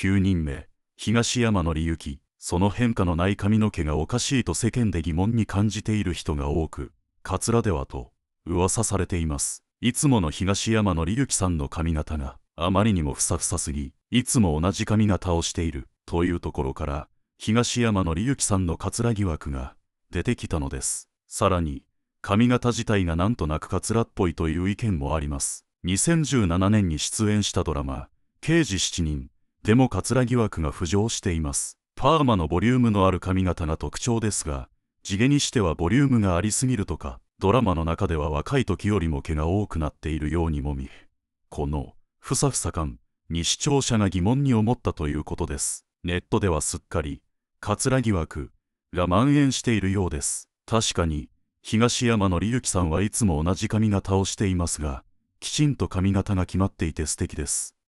9人目東山紀之その変化のない髪の毛がおかしいと世間で疑問に感じている人が多くカツラではと噂されていますいつもの東山紀之さんの髪型があまりにもふさふさすぎいつも同じ髪型をしているというところから東山紀之さんのカツラ疑惑が出てきたのですさらに髪型自体がなんとなくかつらっぽいという意見もあります2017年に出演したドラマ「刑事7人」でもかつら疑惑が浮上しています。パーマのボリュームのある髪型が特徴ですが、地毛にしてはボリュームがありすぎるとか、ドラマの中では若い時よりも毛が多くなっているようにも見え、この、ふさふさ感に視聴者が疑問に思ったということです。ネットではすっかり、カツラ疑惑が蔓延しているようです。確かに、東山紀之さんはいつも同じ髪型をしていますが、きちんと髪型が決まっていて素敵です。